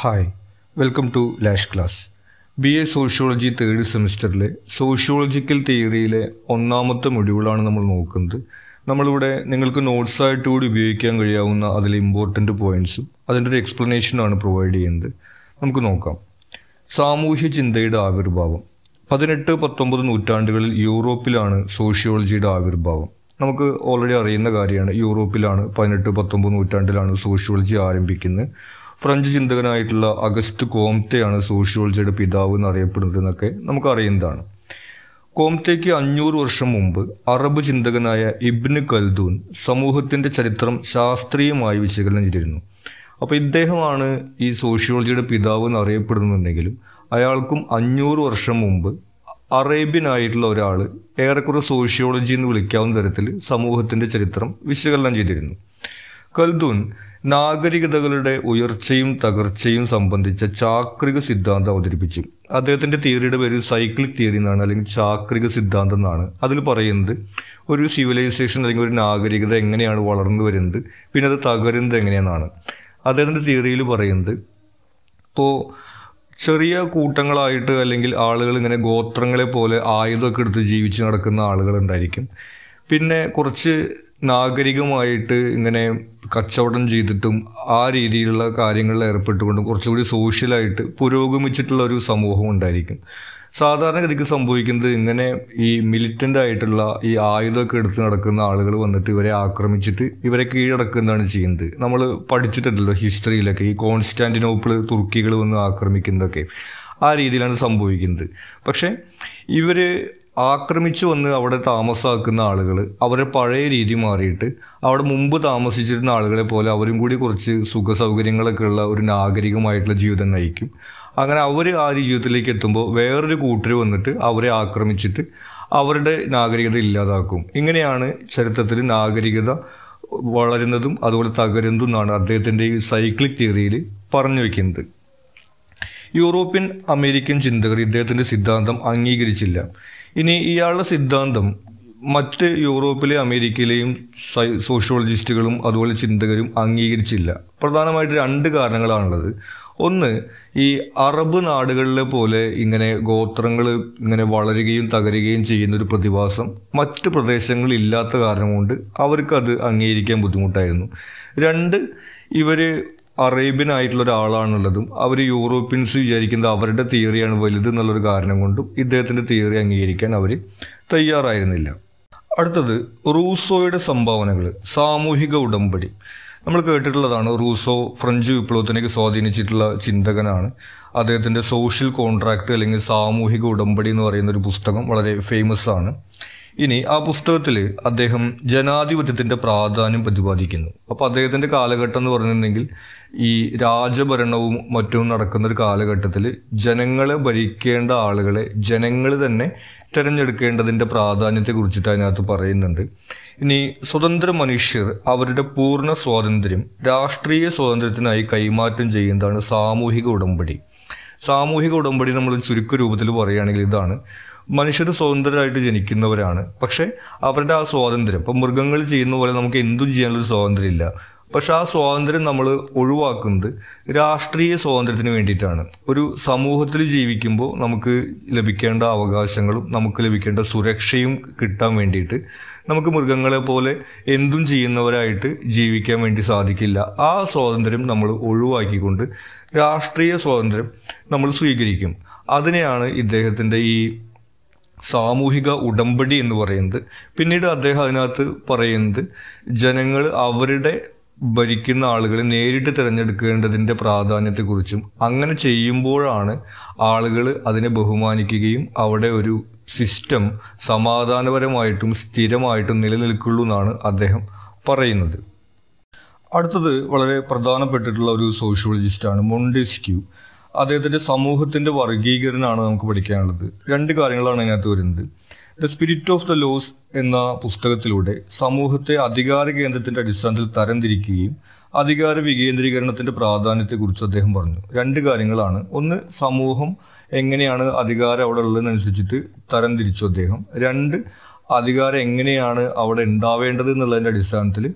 hi welcome to Lash class B A sociology third സെമിസ്റ്ററിലെ sociological തിയറിയിലെ ഒന്നാമത്തെ മൊഡ്യൂളാണ് നമ്മൾ നോക്കുന്നത് നമ്മളിവിടെ നിങ്ങൾക്ക് നോട്ട്സായിട്ട് കൂടി ഉപയോഗിക്കാൻ കഴിയാവുന്ന അതിലെ ഇമ്പോർട്ടൻറ്റ് പോയിൻറ്സും അതിൻ്റെ ഒരു എക്സ്പ്ലനേഷനാണ് പ്രൊവൈഡ് ചെയ്യുന്നത് നമുക്ക് നോക്കാം സാമൂഹ്യ ചിന്തയുടെ ആവിർഭാവം പതിനെട്ട് പത്തൊമ്പത് നൂറ്റാണ്ടുകളിൽ യൂറോപ്പിലാണ് സോഷ്യോളജിയുടെ ആവിർഭാവം നമുക്ക് ഓൾറെഡി അറിയുന്ന കാര്യമാണ് യൂറോപ്പിലാണ് പതിനെട്ട് പത്തൊമ്പത് നൂറ്റാണ്ടിലാണ് സോഷ്യോളജി ആരംഭിക്കുന്നത് ഫ്രഞ്ച് ചിന്തകനായിട്ടുള്ള അഗസ്റ്റ് കോംറ്റെയാണ് സോഷ്യോളജിയുടെ പിതാവ് എന്നറിയപ്പെടുന്നത് എന്നൊക്കെ നമുക്കറിയുന്നതാണ് കോംറ്റയ്ക്ക് അഞ്ഞൂറ് വർഷം മുമ്പ് അറബ് ചിന്തകനായ ഇബ്ന് കൽദൂൻ സമൂഹത്തിൻ്റെ ചരിത്രം ശാസ്ത്രീയമായി വിശകലനം ചെയ്തിരുന്നു അപ്പോൾ ഇദ്ദേഹമാണ് ഈ സോഷ്യോളജിയുടെ പിതാവ് എന്നറിയപ്പെടുന്നുണ്ടെങ്കിലും അയാൾക്കും അഞ്ഞൂറ് വർഷം മുമ്പ് അറേബ്യനായിട്ടുള്ള ഒരാൾ ഏറെക്കുറെ സോഷ്യോളജി എന്ന് വിളിക്കാവുന്ന തരത്തിൽ സമൂഹത്തിൻ്റെ ചരിത്രം വിശകലനം ചെയ്തിരുന്നു കൽദൂൻ നാഗരികതകളുടെ ഉയർച്ചയും തകർച്ചയും സംബന്ധിച്ച ചാക്രിക സിദ്ധാന്തം അവതരിപ്പിച്ചു അദ്ദേഹത്തിന്റെ തിയറിയുടെ പേര് സൈക്ലിക് തിയറി എന്നാണ് അല്ലെങ്കിൽ ചാക്രിക സിദ്ധാന്തം എന്നാണ് അതിൽ പറയുന്നത് ഒരു സിവിലൈസേഷൻ അല്ലെങ്കിൽ ഒരു നാഗരികത എങ്ങനെയാണ് വളർന്നു വരുന്നത് പിന്നെ അത് തകരുന്നത് എങ്ങനെയെന്നാണ് അദ്ദേഹത്തിൻ്റെ തിയറിയിൽ പറയുന്നത് ഇപ്പോൾ ചെറിയ കൂട്ടങ്ങളായിട്ട് അല്ലെങ്കിൽ ആളുകൾ ഇങ്ങനെ ഗോത്രങ്ങളെ പോലെ ആയുധമൊക്കെ എടുത്ത് ജീവിച്ച് നടക്കുന്ന ആളുകളുണ്ടായിരിക്കും പിന്നെ കുറച്ച് നാഗരികമായിട്ട് ഇങ്ങനെ കച്ചവടം ചെയ്തിട്ടും ആ രീതിയിലുള്ള കാര്യങ്ങളിൽ ഏർപ്പെട്ടുകൊണ്ടും കുറച്ചുകൂടി സോഷ്യലായിട്ട് പുരോഗമിച്ചിട്ടുള്ള ഒരു സമൂഹം ഉണ്ടായിരിക്കും സാധാരണഗതിക്ക് സംഭവിക്കുന്നത് ഇങ്ങനെ ഈ മിലിറ്റൻ്റ് ആയിട്ടുള്ള ഈ ആയുധമൊക്കെ എടുത്ത് നടക്കുന്ന ആളുകൾ വന്നിട്ട് ഇവരെ ആക്രമിച്ചിട്ട് ഇവരെ കീഴടക്കുന്നതാണ് ചെയ്യുന്നത് നമ്മൾ പഠിച്ചിട്ടുണ്ടല്ലോ ഹിസ്റ്ററിയിലൊക്കെ ഈ കോൺസ്റ്റാന്റിനോപ്പിൾ തുർക്കികൾ വന്ന് ആക്രമിക്കുന്നതൊക്കെ ആ രീതിയിലാണ് സംഭവിക്കുന്നത് പക്ഷേ ഇവർ ആക്രമിച്ചു വന്ന് അവിടെ താമസമാക്കുന്ന ആളുകൾ അവരെ പഴയ രീതി മാറിയിട്ട് അവിടെ മുമ്പ് താമസിച്ചിരുന്ന ആളുകളെ പോലെ അവരും കൂടി കുറച്ച് സുഖ സൗകര്യങ്ങളൊക്കെ ഉള്ള ഒരു നാഗരികമായിട്ടുള്ള ജീവിതം നയിക്കും അങ്ങനെ അവർ ആ ഒരു ജീവിതത്തിലേക്ക് എത്തുമ്പോൾ വേറൊരു കൂട്ടർ വന്നിട്ട് അവരെ ആക്രമിച്ചിട്ട് അവരുടെ നാഗരികത ഇല്ലാതാക്കും ഇങ്ങനെയാണ് ചരിത്രത്തിൽ നാഗരികത വളരുന്നതും അതുപോലെ തകരുന്നതും എന്നാണ് അദ്ദേഹത്തിൻ്റെ ഈ സൈക്ലിക് തിയറിയിൽ പറഞ്ഞു വയ്ക്കുന്നത് യൂറോപ്യൻ അമേരിക്കൻ ചിന്തകർ ഇദ്ദേഹത്തിൻ്റെ സിദ്ധാന്തം അംഗീകരിച്ചില്ല ഇനി ഇയാളുടെ സിദ്ധാന്തം മറ്റ് യൂറോപ്പിലെ അമേരിക്കയിലെയും സോഷ്യോളജിസ്റ്റുകളും അതുപോലെ ചിന്തകരും അംഗീകരിച്ചില്ല പ്രധാനമായിട്ട് രണ്ട് കാരണങ്ങളാണുള്ളത് ഒന്ന് ഈ അറബ് നാടുകളിലെ പോലെ ഇങ്ങനെ ഗോത്രങ്ങൾ ഇങ്ങനെ വളരുകയും തകരുകയും ചെയ്യുന്ന ഒരു പ്രതിഭാസം മറ്റ് പ്രദേശങ്ങളിൽ ഇല്ലാത്ത കാരണം കൊണ്ട് അവർക്കത് അംഗീകരിക്കാൻ ബുദ്ധിമുട്ടായിരുന്നു രണ്ട് ഇവർ അറേബ്യൻ ആയിട്ടുള്ള ഒരാളാണുള്ളതും അവർ യൂറോപ്യൻസ് വിചാരിക്കുന്നത് അവരുടെ തിയറിയാണ് വലുത് എന്നുള്ളൊരു കാരണം കൊണ്ടും ഇദ്ദേഹത്തിൻ്റെ തിയറി അംഗീകരിക്കാൻ അവർ തയ്യാറായിരുന്നില്ല അടുത്തത് റൂസോയുടെ സംഭാവനകൾ സാമൂഹിക ഉടമ്പടി നമ്മൾ കേട്ടിട്ടുള്ളതാണ് റൂസോ ഫ്രഞ്ച് വിപ്ലവത്തിനേക്ക് സ്വാധീനിച്ചിട്ടുള്ള ചിന്തകനാണ് അദ്ദേഹത്തിൻ്റെ സോഷ്യൽ കോൺട്രാക്റ്റ് അല്ലെങ്കിൽ സാമൂഹിക ഉടമ്പടി എന്ന് പറയുന്ന ഒരു പുസ്തകം വളരെ ഫേമസ് ആണ് ഇനി ആ പുസ്തകത്തിൽ അദ്ദേഹം ജനാധിപത്യത്തിൻ്റെ പ്രാധാന്യം പ്രതിപാദിക്കുന്നു അപ്പോൾ അദ്ദേഹത്തിൻ്റെ കാലഘട്ടം എന്ന് പറഞ്ഞിട്ടുണ്ടെങ്കിൽ ഈ രാജഭരണവും മറ്റും നടക്കുന്ന ഒരു കാലഘട്ടത്തിൽ ജനങ്ങളെ ഭരിക്കേണ്ട ആളുകളെ ജനങ്ങൾ തന്നെ തിരഞ്ഞെടുക്കേണ്ടതിൻ്റെ പ്രാധാന്യത്തെ കുറിച്ചിട്ട് അതിനകത്ത് പറയുന്നുണ്ട് ഇനി സ്വതന്ത്ര മനുഷ്യർ അവരുടെ പൂർണ്ണ സ്വാതന്ത്ര്യം രാഷ്ട്രീയ സ്വാതന്ത്ര്യത്തിനായി കൈമാറ്റം ചെയ്യുന്നതാണ് സാമൂഹിക ഉടമ്പടി സാമൂഹിക ഉടമ്പടി നമ്മൾ ചുരുക്ക രൂപത്തിൽ പറയുകയാണെങ്കിൽ ഇതാണ് മനുഷ്യർ സ്വതന്ത്രരായിട്ട് ജനിക്കുന്നവരാണ് പക്ഷേ അവരുടെ ആ സ്വാതന്ത്ര്യം ഇപ്പം മൃഗങ്ങൾ ചെയ്യുന്ന പോലെ നമുക്ക് എന്തും ചെയ്യാനുള്ള സ്വാതന്ത്ര്യമില്ല പക്ഷെ ആ സ്വാതന്ത്ര്യം നമ്മൾ ഒഴിവാക്കുന്നത് രാഷ്ട്രീയ സ്വാതന്ത്ര്യത്തിന് വേണ്ടിയിട്ടാണ് ഒരു സമൂഹത്തിൽ ജീവിക്കുമ്പോൾ നമുക്ക് ലഭിക്കേണ്ട അവകാശങ്ങളും നമുക്ക് ലഭിക്കേണ്ട സുരക്ഷയും കിട്ടാൻ വേണ്ടിയിട്ട് നമുക്ക് മൃഗങ്ങളെ പോലെ എന്തും ചെയ്യുന്നവരായിട്ട് ജീവിക്കാൻ വേണ്ടി സാധിക്കില്ല ആ സ്വാതന്ത്ര്യം നമ്മൾ ഒഴിവാക്കിക്കൊണ്ട് രാഷ്ട്രീയ സ്വാതന്ത്ര്യം നമ്മൾ സ്വീകരിക്കും അതിനെയാണ് ഇദ്ദേഹത്തിൻ്റെ ഈ സാമൂഹിക ഉടമ്പടി എന്ന് പറയുന്നത് പിന്നീട് അദ്ദേഹം അതിനകത്ത് പറയുന്നത് ജനങ്ങൾ അവരുടെ ഭരിക്കുന്ന ആളുകളെ നേരിട്ട് തിരഞ്ഞെടുക്കേണ്ടതിൻ്റെ പ്രാധാന്യത്തെക്കുറിച്ചും അങ്ങനെ ചെയ്യുമ്പോഴാണ് ആളുകൾ അതിനെ ബഹുമാനിക്കുകയും അവിടെ ഒരു സിസ്റ്റം സമാധാനപരമായിട്ടും സ്ഥിരമായിട്ടും നിലനിൽക്കുള്ളൂ എന്നാണ് അദ്ദേഹം പറയുന്നത് അടുത്തത് വളരെ പ്രധാനപ്പെട്ടിട്ടുള്ള ഒരു സോഷ്യോളജിസ്റ്റാണ് മൊണ്ടിസ്ക്യൂ അദ്ദേഹത്തിൻ്റെ സമൂഹത്തിൻ്റെ വർഗീകരണമാണ് നമുക്ക് പഠിക്കാനുള്ളത് രണ്ട് കാര്യങ്ങളാണ് അതിനകത്ത് വരുന്നത് the spirit of the laws എന്ന പുസ്തകത്തിലൂടെ സമൂഹത്തെ അധികാര കേന്ദ്രത്തിന്റെ അടിസ്ഥാനത്തിൽ തരംതിരിക്കുകയും അധികാര വികേന്ദ്രീകരണത്തിന്റെ പ്രാധാന്യത്തെക്കുറിച്ച് അദ്ദേഹം പറഞ്ഞു രണ്ട് കാര്യങ്ങളാണ് ഒന്ന് സമൂഹം എങ്ങനെയാണ് അധികാരം അവിടെ ഉള്ളതെന്നനുസരിച്ചിട്ട് തരംതിരിച്ചു അദ്ദേഹം രണ്ട് അധികാരം എങ്ങനെയാണ് അവിടെ ഉണ്ടാവേണ്ടത് എന്നുള്ളതിൻ്റെ അടിസ്ഥാനത്തിൽ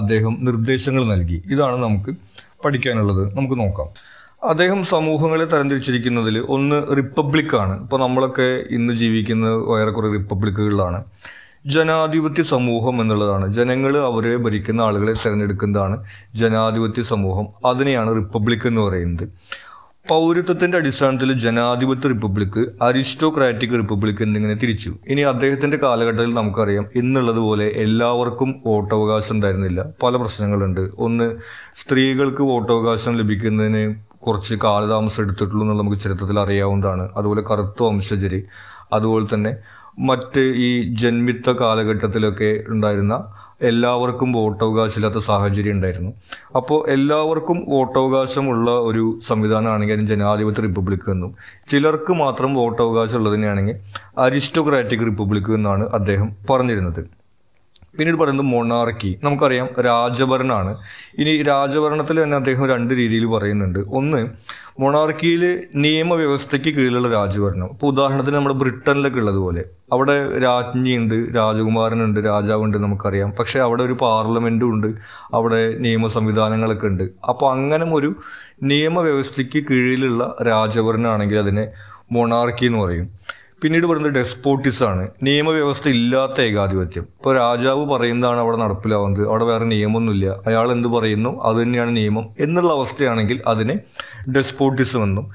അദ്ദേഹം നിർദ്ദേശങ്ങൾ നൽകി ഇതാണ് നമുക്ക് പഠിക്കാനുള്ളത് നമുക്ക് നോക്കാം അദ്ദേഹം സമൂഹങ്ങളെ തരംതിരിച്ചിരിക്കുന്നതിൽ ഒന്ന് റിപ്പബ്ലിക്കാണ് ഇപ്പോൾ നമ്മളൊക്കെ ഇന്ന് ജീവിക്കുന്ന ഏറെക്കുറെ റിപ്പബ്ലിക്കുകളിലാണ് ജനാധിപത്യ സമൂഹം എന്നുള്ളതാണ് ജനങ്ങൾ അവരെ ഭരിക്കുന്ന ആളുകളെ തിരഞ്ഞെടുക്കുന്നതാണ് ജനാധിപത്യ സമൂഹം അതിനെയാണ് റിപ്പബ്ലിക് എന്ന് പറയുന്നത് പൗരത്വത്തിൻ്റെ അടിസ്ഥാനത്തിൽ ജനാധിപത്യ റിപ്പബ്ലിക് അരിസ്റ്റോക്രാറ്റിക് റിപ്പബ്ലിക് എന്നിങ്ങനെ തിരിച്ചു ഇനി അദ്ദേഹത്തിൻ്റെ കാലഘട്ടത്തിൽ നമുക്കറിയാം ഇന്നുള്ളതുപോലെ എല്ലാവർക്കും വോട്ടവകാശം ഉണ്ടായിരുന്നില്ല പല പ്രശ്നങ്ങളുണ്ട് ഒന്ന് സ്ത്രീകൾക്ക് വോട്ടവകാശം ലഭിക്കുന്നതിന് കുറച്ച് കാലതാമസം എടുത്തിട്ടുള്ളൂ എന്നുള്ളത് നമുക്ക് ചരിത്രത്തിൽ അറിയാവുന്നതാണ് അതുപോലെ കറുത്ത വംശജരി അതുപോലെ തന്നെ മറ്റ് ഈ ജന്മിത്ത കാലഘട്ടത്തിലൊക്കെ ഉണ്ടായിരുന്ന എല്ലാവർക്കും വോട്ടവകാശമില്ലാത്ത സാഹചര്യം ഉണ്ടായിരുന്നു അപ്പോൾ എല്ലാവർക്കും വോട്ടവകാശമുള്ള ഒരു സംവിധാനമാണെങ്കിൽ അതിന് ജനാധിപത്യ റിപ്പബ്ലിക് എന്നും ചിലർക്ക് മാത്രം വോട്ടവകാശം ഉള്ളതിനെയാണെങ്കിൽ അരിസ്റ്റോക്രാറ്റിക് റിപ്പബ്ലിക് എന്നാണ് അദ്ദേഹം പറഞ്ഞിരുന്നത് പിന്നീട് പറയുന്നത് മൊണാർക്കി നമുക്കറിയാം രാജഭരണമാണ് ഇനി രാജഭരണത്തിൽ തന്നെ അദ്ദേഹം രണ്ട് രീതിയിൽ പറയുന്നുണ്ട് ഒന്ന് മൊണാർക്കിയിൽ നിയമവ്യവസ്ഥയ്ക്ക് കീഴിലുള്ള രാജഭരണം ഇപ്പോൾ ഉദാഹരണത്തിന് നമ്മുടെ ബ്രിട്ടനിലൊക്കെ ഉള്ളതുപോലെ അവിടെ രാജ്ഞിയുണ്ട് രാജകുമാരനുണ്ട് രാജാവുണ്ട് നമുക്കറിയാം പക്ഷേ അവിടെ ഒരു പാർലമെൻറ്റും ഉണ്ട് അവിടെ നിയമ സംവിധാനങ്ങളൊക്കെ ഉണ്ട് അപ്പോൾ അങ്ങനെ ഒരു നിയമവ്യവസ്ഥയ്ക്ക് കീഴിലുള്ള രാജഭരണമാണെങ്കിൽ അതിനെ മൊണാർക്കി എന്ന് പറയും പിന്നീട് പറയുന്നത് ഡെസ്പോട്ടിസാണ് നിയമവ്യവസ്ഥ ഇല്ലാത്ത ഏകാധിപത്യം ഇപ്പോൾ രാജാവ് പറയുന്നതാണ് അവിടെ നടപ്പിലാവുന്നത് അവിടെ വേറെ നിയമമൊന്നുമില്ല അയാൾ എന്ത് പറയുന്നു അത് തന്നെയാണ് നിയമം എന്നുള്ള അവസ്ഥയാണെങ്കിൽ അതിനെ ഡെസ്പോട്ടിസം എന്നും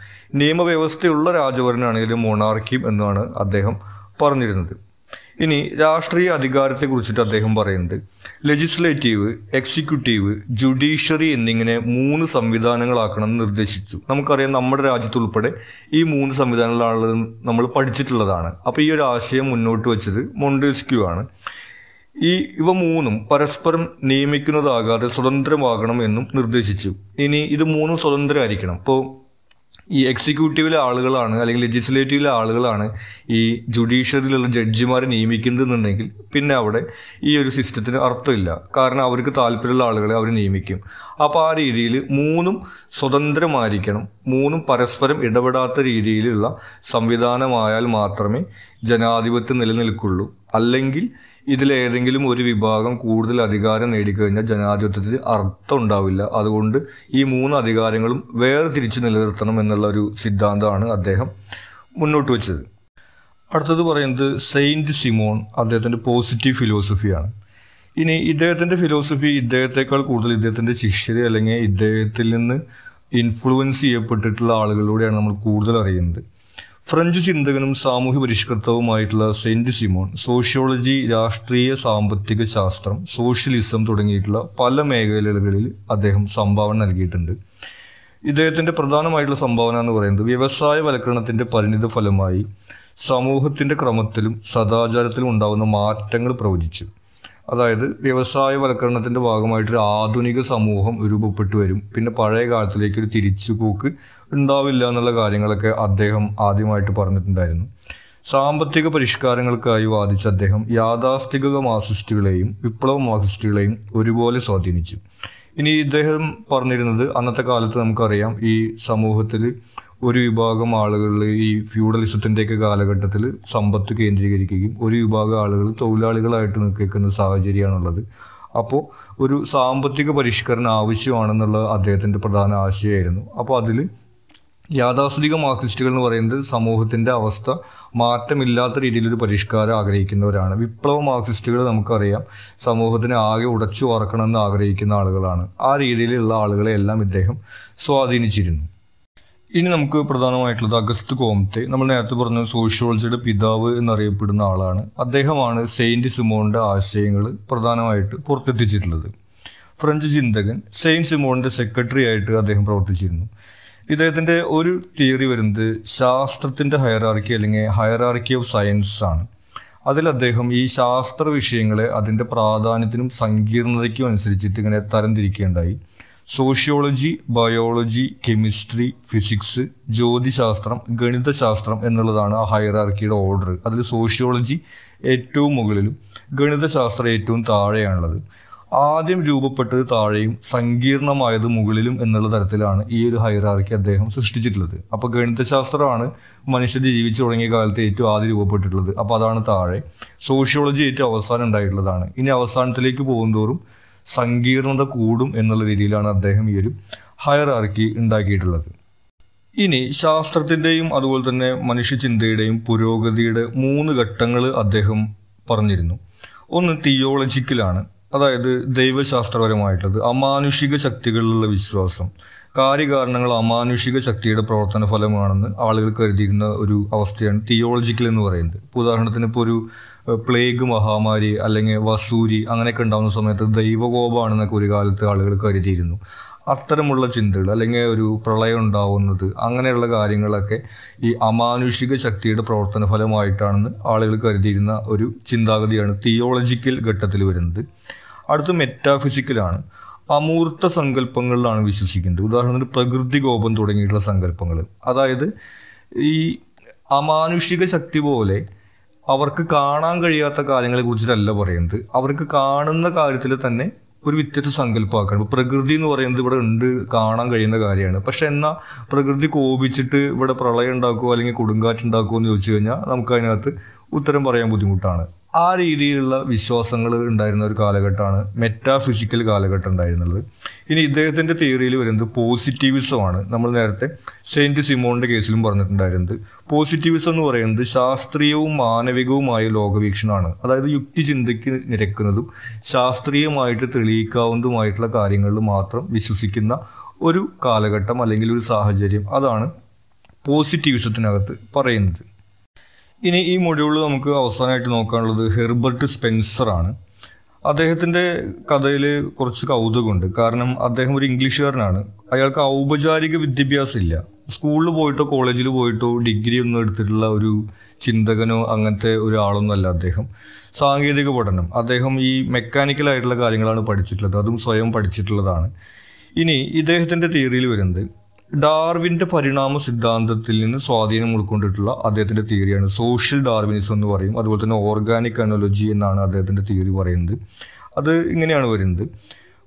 നിയമവ്യവസ്ഥയുള്ള രാജഭരണമാണെങ്കിൽ മൊണാർക്കിയും എന്നാണ് അദ്ദേഹം പറഞ്ഞിരുന്നത് ഇനി രാഷ്ട്രീയ കുറിച്ചിട്ട് അദ്ദേഹം പറയുന്നത് ലെജിസ്ലേറ്റീവ് എക്സിക്യൂട്ടീവ് ജുഡീഷ്യറി എന്നിങ്ങനെ മൂന്ന് സംവിധാനങ്ങളാക്കണമെന്ന് നിർദ്ദേശിച്ചു നമുക്കറിയാം നമ്മുടെ രാജ്യത്തുൾപ്പെടെ ഈ മൂന്ന് സംവിധാനങ്ങളാണ് നമ്മൾ പഠിച്ചിട്ടുള്ളതാണ് അപ്പോൾ ഈ ഒരു ആശയം മുന്നോട്ട് വെച്ചത് മൊണ്ടേസ്ക്യൂ ആണ് ഈ ഇവ മൂന്നും പരസ്പരം നിയമിക്കുന്നതാകാതെ സ്വതന്ത്രമാകണം എന്നും നിർദ്ദേശിച്ചു ഇനി ഇത് മൂന്നും സ്വതന്ത്രമായിരിക്കണം ഇപ്പോൾ ഈ എക്സിക്യൂട്ടീവിലെ ആളുകളാണ് അല്ലെങ്കിൽ ലെജിസ്ലേറ്റീവിലെ ആളുകളാണ് ഈ ജുഡീഷ്യറിയിലുള്ള ജഡ്ജിമാരെ നിയമിക്കുന്നതെന്നുണ്ടെങ്കിൽ പിന്നെ അവിടെ ഈ ഒരു സിസ്റ്റത്തിന് അർത്ഥമില്ല കാരണം അവർക്ക് താല്പര്യമുള്ള ആളുകളെ അവർ നിയമിക്കും അപ്പോൾ ആ രീതിയിൽ മൂന്നും സ്വതന്ത്രമായിരിക്കണം മൂന്നും പരസ്പരം ഇടപെടാത്ത രീതിയിലുള്ള സംവിധാനമായാൽ മാത്രമേ ജനാധിപത്യം നിലനിൽക്കുള്ളൂ അല്ലെങ്കിൽ ഇതിലേതെങ്കിലും ഒരു വിഭാഗം കൂടുതൽ അധികാരം നേടിക്കഴിഞ്ഞാൽ ജനാധിപത്യത്തിൽ അർത്ഥം ഉണ്ടാവില്ല അതുകൊണ്ട് ഈ മൂന്ന് അധികാരങ്ങളും വേർതിരിച്ച് നിലനിർത്തണം എന്നുള്ള ഒരു സിദ്ധാന്തമാണ് അദ്ദേഹം മുന്നോട്ട് വെച്ചത് അടുത്തത് പറയുന്നത് സെയിൻറ്റ് സിമോൺ അദ്ദേഹത്തിൻ്റെ പോസിറ്റീവ് ഫിലോസഫിയാണ് ഇനി ഇദ്ദേഹത്തിൻ്റെ ഫിലോസഫി ഇദ്ദേഹത്തെക്കാൾ കൂടുതൽ ഇദ്ദേഹത്തിൻ്റെ ശിഷ്യർ അല്ലെങ്കിൽ ഇദ്ദേഹത്തിൽ നിന്ന് ഇൻഫ്ലുവൻസ് ചെയ്യപ്പെട്ടിട്ടുള്ള ആളുകളിലൂടെയാണ് നമ്മൾ കൂടുതൽ അറിയുന്നത് ഫ്രഞ്ച് ചിന്തകനും സാമൂഹ്യ പരിഷ്കർത്താവുമായിട്ടുള്ള സെന്റ് സിമോൺ സോഷ്യോളജി രാഷ്ട്രീയ സാമ്പത്തിക ശാസ്ത്രം സോഷ്യലിസം തുടങ്ങിയിട്ടുള്ള പല മേഖലകളിൽ അദ്ദേഹം സംഭാവന നൽകിയിട്ടുണ്ട് ഇദ്ദേഹത്തിൻ്റെ പ്രധാനമായിട്ടുള്ള സംഭാവന എന്ന് പറയുന്നത് വ്യവസായവൽക്കരണത്തിൻ്റെ പരിണിത ഫലമായി സമൂഹത്തിൻ്റെ ക്രമത്തിലും സദാചാരത്തിലും ഉണ്ടാകുന്ന മാറ്റങ്ങൾ പ്രവചിച്ചു അതായത് വ്യവസായവൽക്കരണത്തിൻ്റെ ഭാഗമായിട്ടൊരു ആധുനിക സമൂഹം രൂപപ്പെട്ടു വരും പിന്നെ പഴയ കാലത്തിലേക്കൊരു തിരിച്ചുപോക്ക് ഉണ്ടാവില്ല എന്നുള്ള കാര്യങ്ങളൊക്കെ അദ്ദേഹം ആദ്യമായിട്ട് പറഞ്ഞിട്ടുണ്ടായിരുന്നു സാമ്പത്തിക പരിഷ്കാരങ്ങൾക്കായി വാദിച്ച അദ്ദേഹം യാഥാസ്ഥിക മാർസിസ്റ്റുകളെയും വിപ്ലവ മാർസിസ്റ്റുകളെയും ഒരുപോലെ സ്വാധീനിച്ചു ഇനി ഇദ്ദേഹം പറഞ്ഞിരുന്നത് അന്നത്തെ കാലത്ത് നമുക്കറിയാം ഈ സമൂഹത്തിൽ ഒരു വിഭാഗം ആളുകൾ ഈ ഫ്യൂഡലിസത്തിൻ്റെയൊക്കെ കാലഘട്ടത്തിൽ സമ്പത്ത് കേന്ദ്രീകരിക്കുകയും ഒരു വിഭാഗം ആളുകൾ തൊഴിലാളികളായിട്ട് നിൽക്കുന്ന സാഹചര്യമാണുള്ളത് അപ്പോൾ ഒരു സാമ്പത്തിക പരിഷ്കരണം ആവശ്യമാണെന്നുള്ള അദ്ദേഹത്തിൻ്റെ പ്രധാന ആശയമായിരുന്നു അപ്പോൾ അതിൽ യാഥാസ്ഥിതിക മാർക്സിസ്റ്റുകൾ എന്ന് പറയുന്നത് സമൂഹത്തിൻ്റെ അവസ്ഥ മാറ്റമില്ലാത്ത രീതിയിൽ ഒരു പരിഷ്കാരം ആഗ്രഹിക്കുന്നവരാണ് വിപ്ലവ മാർക്സിസ്റ്റുകൾ നമുക്കറിയാം സമൂഹത്തിനെ ആകെ ഉടച്ചു വറക്കണമെന്ന് ആഗ്രഹിക്കുന്ന ആളുകളാണ് ആ രീതിയിലുള്ള ആളുകളെ എല്ലാം ഇദ്ദേഹം സ്വാധീനിച്ചിരുന്നു ഇനി നമുക്ക് പ്രധാനമായിട്ടുള്ളത് അഗസ്ത് കോംത്തെ നമ്മൾ നേരത്തെ പറഞ്ഞ സോഷ്യോളജിയുടെ പിതാവ് എന്നറിയപ്പെടുന്ന ആളാണ് അദ്ദേഹമാണ് സെയിന്റ് സിമോണിൻ്റെ ആശയങ്ങൾ പ്രധാനമായിട്ട് പുറത്തെത്തിച്ചിട്ടുള്ളത് ഫ്രഞ്ച് ചിന്തകൻ സെയിന്റ് സിമോണിൻ്റെ സെക്രട്ടറി ആയിട്ട് അദ്ദേഹം പ്രവർത്തിച്ചിരുന്നു ഇദ്ദേഹത്തിൻ്റെ ഒരു തിയറി വരുന്നത് ശാസ്ത്രത്തിൻ്റെ ഹയറാർക്കി അല്ലെങ്കിൽ ഹയറാർക്കി ഓഫ് സയൻസ് ആണ് അതിൽ അദ്ദേഹം ഈ ശാസ്ത്ര വിഷയങ്ങളെ അതിൻ്റെ പ്രാധാന്യത്തിനും സങ്കീർണതയ്ക്കും അനുസരിച്ചിട്ട് ഇങ്ങനെ തരംതിരിക്കുകയുണ്ടായി സോഷ്യോളജി ബയോളജി കെമിസ്ട്രി ഫിസിക്സ് ജ്യോതിശാസ്ത്രം ഗണിതശാസ്ത്രം എന്നുള്ളതാണ് ആ ഹൈറാർക്കിയുടെ ഓർഡർ അതിൽ സോഷ്യോളജി ഏറ്റവും മുകളിലും ഗണിതശാസ്ത്രം ഏറ്റവും താഴെയാണുള്ളത് ആദ്യം രൂപപ്പെട്ടത് താഴെയും സങ്കീർണമായത് മുകളിലും എന്നുള്ള തരത്തിലാണ് ഈ ഒരു ഹൈറാർക്കി അദ്ദേഹം സൃഷ്ടിച്ചിട്ടുള്ളത് അപ്പോൾ ഗണിതശാസ്ത്രമാണ് മനുഷ്യർ ജീവിച്ചു തുടങ്ങിയ കാലത്ത് ഏറ്റവും ആദ്യം രൂപപ്പെട്ടിട്ടുള്ളത് അപ്പോൾ അതാണ് താഴെ സോഷ്യോളജി ഏറ്റവും അവസാനം ഉണ്ടായിട്ടുള്ളതാണ് ഇനി അവസാനത്തിലേക്ക് പോകുന്തോറും സങ്കീർണത കൂടും എന്നുള്ള രീതിയിലാണ് അദ്ദേഹം ഈ ഒരു ഹയറാർക്കി ഉണ്ടാക്കിയിട്ടുള്ളത് ഇനി ശാസ്ത്രത്തിൻ്റെയും അതുപോലെ തന്നെ മനുഷ്യചിന്തയുടെയും പുരോഗതിയുടെ മൂന്ന് ഘട്ടങ്ങൾ അദ്ദേഹം പറഞ്ഞിരുന്നു ഒന്ന് തിയോളജിക്കലാണ് അതായത് ദൈവശാസ്ത്രപരമായിട്ടുള്ളത് അമാനുഷിക ശക്തികളിലുള്ള വിശ്വാസം കാര്യകാരണങ്ങൾ അമാനുഷിക ശക്തിയുടെ പ്രവർത്തന ഫലമാണെന്ന് ആളുകൾ കരുതിയിരുന്ന ഒരു അവസ്ഥയാണ് തിയോളജിക്കൽ എന്ന് പറയുന്നത് ഉദാഹരണത്തിന് ഇപ്പോൾ ഒരു പ്ലേഗ് മഹാമാരി അല്ലെങ്കിൽ വസൂരി അങ്ങനെയൊക്കെ ഉണ്ടാകുന്ന സമയത്ത് ദൈവകോപമാണെന്നൊക്കെ ഒരു കാലത്ത് ആളുകൾ കരുതിയിരുന്നു അത്തരമുള്ള ചിന്തകൾ അല്ലെങ്കിൽ ഒരു പ്രളയം ഉണ്ടാവുന്നത് അങ്ങനെയുള്ള കാര്യങ്ങളൊക്കെ ഈ അമാനുഷിക ശക്തിയുടെ പ്രവർത്തന ഫലമായിട്ടാണെന്ന് ആളുകൾ കരുതിയിരുന്ന ഒരു ചിന്താഗതിയാണ് തിയോളജിക്കൽ ഘട്ടത്തിൽ വരുന്നത് അടുത്ത് മെറ്റാഫിസിക്കലാണ് അമൂർത്ത സങ്കല്പങ്ങളിലാണ് വിശ്വസിക്കുന്നത് ഉദാഹരണത്തിന് പ്രകൃതി കോപം തുടങ്ങിയിട്ടുള്ള സങ്കല്പങ്ങൾ അതായത് ഈ അമാനുഷിക ശക്തി പോലെ അവർക്ക് കാണാൻ കഴിയാത്ത കാര്യങ്ങളെ കുറിച്ചിട്ടല്ല പറയുന്നത് അവർക്ക് കാണുന്ന കാര്യത്തിൽ തന്നെ ഒരു വ്യത്യസ്ത സങ്കല്പമാക്കണം ഇപ്പോൾ പ്രകൃതി എന്ന് പറയുന്നത് ഇവിടെ ഉണ്ട് കാണാൻ കഴിയുന്ന കാര്യമാണ് പക്ഷെ എന്നാൽ പ്രകൃതി കോപിച്ചിട്ട് ഇവിടെ പ്രളയം ഉണ്ടാക്കുമോ അല്ലെങ്കിൽ കൊടുങ്കാറ്റ് ഉണ്ടാക്കുമോ എന്ന് ചോദിച്ചു കഴിഞ്ഞാൽ നമുക്ക് അതിനകത്ത് ഉത്തരം പറയാൻ ബുദ്ധിമുട്ടാണ് ആ രീതിയിലുള്ള വിശ്വാസങ്ങൾ ഉണ്ടായിരുന്ന ഒരു കാലഘട്ടമാണ് മെറ്റാഫിസിക്കൽ കാലഘട്ടം ഉണ്ടായിരുന്നത് ഇനി ഇദ്ദേഹത്തിൻ്റെ തിയറിയിൽ വരുന്നത് പോസിറ്റീവിസമാണ് നമ്മൾ നേരത്തെ സെയിൻറ്റ് സിമോണിൻ്റെ കേസിലും പറഞ്ഞിട്ടുണ്ടായിരുന്നത് പോസിറ്റീവിസം എന്ന് പറയുന്നത് ശാസ്ത്രീയവും മാനവികവുമായ ലോകവീക്ഷണമാണ് അതായത് യുക്തി ചിന്തയ്ക്ക് നിരക്കുന്നതും ശാസ്ത്രീയമായിട്ട് തെളിയിക്കാവുന്നതുമായിട്ടുള്ള കാര്യങ്ങളിൽ മാത്രം വിശ്വസിക്കുന്ന ഒരു കാലഘട്ടം അല്ലെങ്കിൽ ഒരു സാഹചര്യം അതാണ് പോസിറ്റീവിസത്തിനകത്ത് പറയുന്നത് ഇനി ഈ മൊഡ്യൂളിൽ നമുക്ക് അവസാനമായിട്ട് നോക്കാനുള്ളത് ഹെർബർട്ട് സ്പെൻസറാണ് അദ്ദേഹത്തിൻ്റെ കഥയിൽ കുറച്ച് കൗതുകമുണ്ട് കാരണം അദ്ദേഹം ഒരു ഇംഗ്ലീഷുകാരനാണ് അയാൾക്ക് ഔപചാരിക വിദ്യാഭ്യാസം ഇല്ല സ്കൂളിൽ പോയിട്ടോ കോളേജിൽ പോയിട്ടോ ഡിഗ്രി ഒന്നും എടുത്തിട്ടുള്ള ഒരു ചിന്തകനോ അങ്ങനത്തെ ഒരാളൊന്നുമല്ല അദ്ദേഹം സാങ്കേതിക പഠനം അദ്ദേഹം ഈ മെക്കാനിക്കലായിട്ടുള്ള കാര്യങ്ങളാണ് പഠിച്ചിട്ടുള്ളത് അതും സ്വയം പഠിച്ചിട്ടുള്ളതാണ് ഇനി ഇദ്ദേഹത്തിൻ്റെ തിയറിയിൽ വരുന്നത് ഡാർവിൻ്റെ പരിണാമ സിദ്ധാന്തത്തിൽ നിന്ന് സ്വാധീനം ഉൾക്കൊണ്ടിട്ടുള്ള അദ്ദേഹത്തിൻ്റെ തിയറിയാണ് സോഷ്യൽ ഡാർവിനിസം എന്ന് പറയും അതുപോലെ തന്നെ ഓർഗാനിക് അനോളജി എന്നാണ് അദ്ദേഹത്തിൻ്റെ തിയറി പറയുന്നത് അത് ഇങ്ങനെയാണ് വരുന്നത്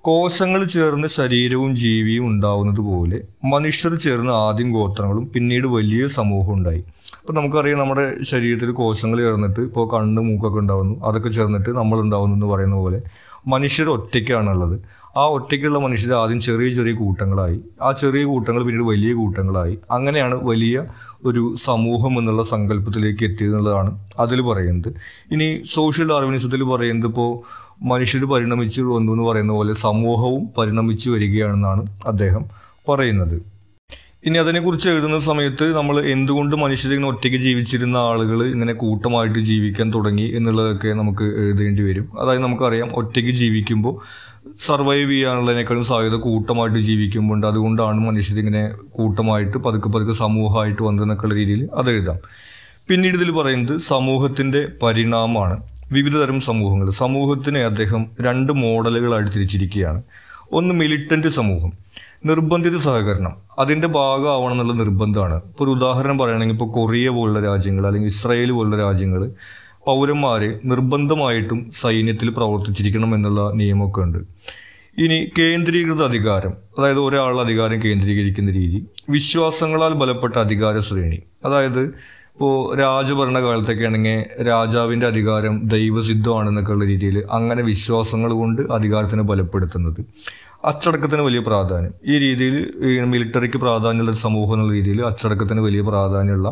കോശങ്ങൾ ചേർന്ന് ശരീരവും ജീവിയും ഉണ്ടാവുന്നത് പോലെ മനുഷ്യർ ചേർന്ന് ആദ്യം ഗോത്രങ്ങളും പിന്നീട് വലിയ സമൂഹം ഉണ്ടായി അപ്പോൾ നമുക്കറിയാം നമ്മുടെ ശരീരത്തിൽ കോശങ്ങൾ ചേർന്നിട്ട് ഇപ്പോൾ കണ്ണ് മൂക്കൊക്കെ ഉണ്ടാകുന്നു അതൊക്കെ ചേർന്നിട്ട് നമ്മൾ ഉണ്ടാവുന്നു എന്ന് പറയുന്ന പോലെ മനുഷ്യർ ഒറ്റയ്ക്കാണുള്ളത് ആ ഒറ്റയ്ക്കുള്ള മനുഷ്യർ ആദ്യം ചെറിയ ചെറിയ കൂട്ടങ്ങളായി ആ ചെറിയ കൂട്ടങ്ങൾ പിന്നീട് വലിയ കൂട്ടങ്ങളായി അങ്ങനെയാണ് വലിയ ഒരു സമൂഹം എന്നുള്ള സങ്കല്പത്തിലേക്ക് എത്തിയത് എന്നുള്ളതാണ് അതിൽ പറയുന്നത് ഇനി സോഷ്യൽ ഡാർവിനിസത്തിൽ പറയുന്നത് ഇപ്പോൾ മനുഷ്യർ പരിണമിച്ചു വന്നു എന്ന് പറയുന്ന പോലെ സമൂഹവും പരിണമിച്ചു വരികയാണെന്നാണ് അദ്ദേഹം പറയുന്നത് ഇനി അതിനെക്കുറിച്ച് എഴുതുന്ന സമയത്ത് നമ്മൾ എന്തുകൊണ്ട് മനുഷ്യർ ഇങ്ങനെ ഒറ്റയ്ക്ക് ജീവിച്ചിരുന്ന ആളുകൾ ഇങ്ങനെ കൂട്ടമായിട്ട് ജീവിക്കാൻ തുടങ്ങി എന്നുള്ളതൊക്കെ നമുക്ക് എഴുതേണ്ടി വരും അതായത് നമുക്കറിയാം ഒറ്റയ്ക്ക് ജീവിക്കുമ്പോൾ സർവൈവ് ചെയ്യാനുള്ളതിനേക്കാളും സാധ്യത കൂട്ടമായിട്ട് ജീവിക്കുമ്പോണ്ട് അതുകൊണ്ടാണ് മനുഷ്യരിങ്ങനെ കൂട്ടമായിട്ട് പതുക്കെ പതുക്കെ സമൂഹമായിട്ട് വന്നതെന്നൊക്കെയുള്ള രീതിയിൽ അത് എഴുതാം പിന്നീട് ഇതിൽ പറയുന്നത് സമൂഹത്തിൻ്റെ പരിണാമമാണ് വിവിധ തരം സമൂഹങ്ങൾ സമൂഹത്തിനെ അദ്ദേഹം രണ്ട് മോഡലുകളായിട്ട് തിരിച്ചിരിക്കുകയാണ് ഒന്ന് മിലിറ്റൻ്റ് സമൂഹം നിർബന്ധിത സഹകരണം അതിൻ്റെ ഭാഗമാവണം എന്നുള്ള നിർബന്ധമാണ് ഇപ്പോൾ ഒരു ഉദാഹരണം പറയുകയാണെങ്കിൽ ഇപ്പോൾ കൊറിയ പോലുള്ള രാജ്യങ്ങൾ അല്ലെങ്കിൽ ഇസ്രായേൽ പോലുള്ള രാജ്യങ്ങൾ പൗരന്മാരെ നിർബന്ധമായിട്ടും സൈന്യത്തിൽ പ്രവർത്തിച്ചിരിക്കണം എന്നുള്ള നിയമമൊക്കെ ഉണ്ട് ഇനി കേന്ദ്രീകൃത അധികാരം അതായത് ഒരാളുടെ അധികാരം കേന്ദ്രീകരിക്കുന്ന രീതി വിശ്വാസങ്ങളാൽ ബലപ്പെട്ട അധികാര ശ്രേണി അതായത് ഇപ്പോൾ രാജഭരണ കാലത്തൊക്കെ ആണെങ്കിൽ രാജാവിൻ്റെ അധികാരം ദൈവസിദ്ധമാണെന്നൊക്കെയുള്ള രീതിയിൽ അങ്ങനെ വിശ്വാസങ്ങൾ കൊണ്ട് അധികാരത്തിന് ബലപ്പെടുത്തുന്നത് അച്ചടക്കത്തിന് വലിയ പ്രാധാന്യം ഈ രീതിയിൽ മിലിറ്ററിക്ക് പ്രാധാന്യമുള്ള സമൂഹം എന്നുള്ള രീതിയിൽ അച്ചടക്കത്തിന് വലിയ പ്രാധാന്യമുള്ള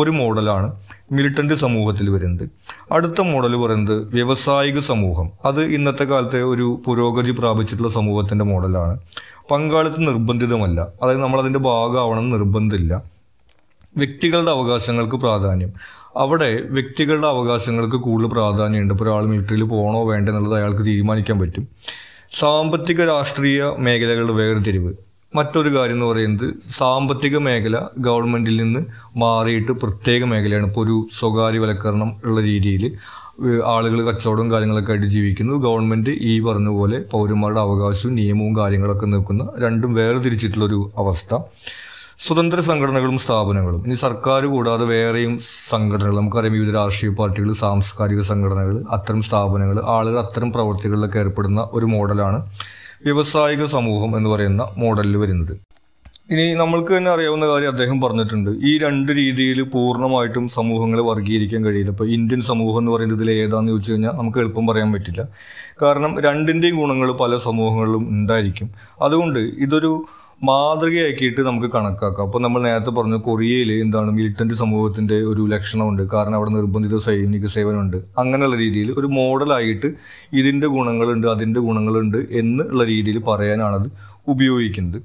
ഒരു മോഡലാണ് മിലിറ്റൻ്റ് സമൂഹത്തിൽ വരുന്നത് അടുത്ത മോഡൽ പറയുന്നത് വ്യവസായിക സമൂഹം അത് ഇന്നത്തെ കാലത്തെ ഒരു പുരോഗതി പ്രാപിച്ചിട്ടുള്ള സമൂഹത്തിൻ്റെ മോഡലാണ് പങ്കാളിത്തം നിർബന്ധിതമല്ല അതായത് നമ്മളതിൻ്റെ ഭാഗമാവണം നിർബന്ധമില്ല വ്യക്തികളുടെ അവകാശങ്ങൾക്ക് പ്രാധാന്യം അവിടെ വ്യക്തികളുടെ അവകാശങ്ങൾക്ക് കൂടുതൽ പ്രാധാന്യമുണ്ട് ഇപ്പോൾ ഒരാൾ മിലിറ്ററിയിൽ പോകണോ വേണ്ടെന്നുള്ളത് അയാൾക്ക് തീരുമാനിക്കാൻ പറ്റും സാമ്പത്തിക രാഷ്ട്രീയ മേഖലകളുടെ വേർതിരിവ് മറ്റൊരു കാര്യം എന്ന് പറയുന്നത് സാമ്പത്തിക മേഖല ഗവൺമെൻറ്റിൽ നിന്ന് മാറിയിട്ട് പ്രത്യേക മേഖലയാണ് ഇപ്പോൾ ഒരു സ്വകാര്യവൽക്കരണം ഉള്ള രീതിയിൽ ആളുകൾ കച്ചവടവും കാര്യങ്ങളൊക്കെ ആയിട്ട് ജീവിക്കുന്നു ഗവൺമെൻറ് ഈ പറഞ്ഞ പോലെ പൗരന്മാരുടെ അവകാശവും നിയമവും കാര്യങ്ങളൊക്കെ നിൽക്കുന്ന രണ്ടും വേർതിരിച്ചിട്ടുള്ളൊരു അവസ്ഥ സ്വതന്ത്ര സംഘടനകളും സ്ഥാപനങ്ങളും ഇനി സർക്കാർ കൂടാതെ വേറെയും സംഘടനകൾ നമുക്കറിയാം വിവിധ രാഷ്ട്രീയ പാർട്ടികൾ സാംസ്കാരിക സംഘടനകൾ അത്തരം സ്ഥാപനങ്ങൾ ആളുകൾ അത്തരം പ്രവർത്തികളിലൊക്കെ ഏർപ്പെടുന്ന ഒരു മോഡലാണ് വ്യവസായിക സമൂഹം എന്ന് പറയുന്ന മോഡലിൽ വരുന്നത് ഇനി നമ്മൾക്ക് തന്നെ അറിയാവുന്ന കാര്യം അദ്ദേഹം പറഞ്ഞിട്ടുണ്ട് ഈ രണ്ട് രീതിയിൽ പൂർണ്ണമായിട്ടും സമൂഹങ്ങളെ വർഗീകരിക്കാൻ കഴിയില്ല ഇപ്പോൾ ഇന്ത്യൻ സമൂഹം എന്ന് പറയുന്നത് ഇതിൽ ഏതാണെന്ന് ചോദിച്ചു കഴിഞ്ഞാൽ നമുക്ക് എളുപ്പം പറയാൻ പറ്റില്ല കാരണം രണ്ടിൻ്റെയും ഗുണങ്ങൾ പല സമൂഹങ്ങളിലും ഉണ്ടായിരിക്കും അതുകൊണ്ട് ഇതൊരു മാതൃകയാക്കിയിട്ട് നമുക്ക് കണക്കാക്കാം അപ്പോൾ നമ്മൾ നേരത്തെ പറഞ്ഞു കൊറിയയിൽ എന്താണ് മിലിറ്റന്റ് സമൂഹത്തിന്റെ ഒരു ലക്ഷണമുണ്ട് കാരണം അവിടെ നിർബന്ധിത സൈനിക സേവനമുണ്ട് അങ്ങനെയുള്ള രീതിയിൽ ഒരു മോഡലായിട്ട് ഇതിന്റെ ഗുണങ്ങളുണ്ട് അതിന്റെ ഗുണങ്ങളുണ്ട് എന്നുള്ള രീതിയിൽ പറയാനാണത് ഉപയോഗിക്കുന്നത്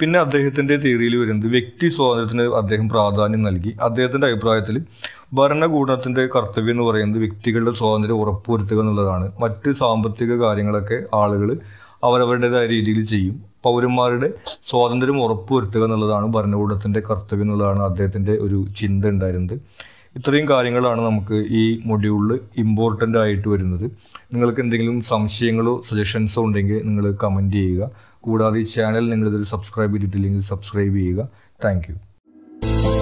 പിന്നെ അദ്ദേഹത്തിന്റെ തിയറിയിൽ വരുന്നത് വ്യക്തി സ്വാതന്ത്ര്യത്തിന് അദ്ദേഹം പ്രാധാന്യം നൽകി അദ്ദേഹത്തിന്റെ അഭിപ്രായത്തിൽ ഭരണകൂടത്തിന്റെ കർത്തവ്യം എന്ന് പറയുന്നത് വ്യക്തികളുടെ സ്വാതന്ത്ര്യം ഉറപ്പുവരുത്തുക എന്നുള്ളതാണ് മറ്റ് സാമ്പത്തിക കാര്യങ്ങളൊക്കെ ആളുകൾ അവരവരുടേതായ രീതിയിൽ ചെയ്യും പൗരന്മാരുടെ സ്വാതന്ത്ര്യം ഉറപ്പുവരുത്തുക എന്നുള്ളതാണ് ഭരണകൂടത്തിൻ്റെ കർത്തവ്യം എന്നുള്ളതാണ് അദ്ദേഹത്തിൻ്റെ ഒരു ചിന്ത ഉണ്ടായിരുന്നത് ഇത്രയും കാര്യങ്ങളാണ് നമുക്ക് ഈ മൊഡ്യൂളിൽ ഇമ്പോർട്ടൻ്റ് ആയിട്ട് വരുന്നത് നിങ്ങൾക്ക് എന്തെങ്കിലും സംശയങ്ങളോ സജഷൻസോ ഉണ്ടെങ്കിൽ നിങ്ങൾ കമൻറ്റ് ചെയ്യുക കൂടാതെ ഈ ചാനൽ നിങ്ങളിതിൽ സബ്സ്ക്രൈബ് ചെയ്തിട്ടില്ലെങ്കിൽ സബ്സ്ക്രൈബ് ചെയ്യുക താങ്ക്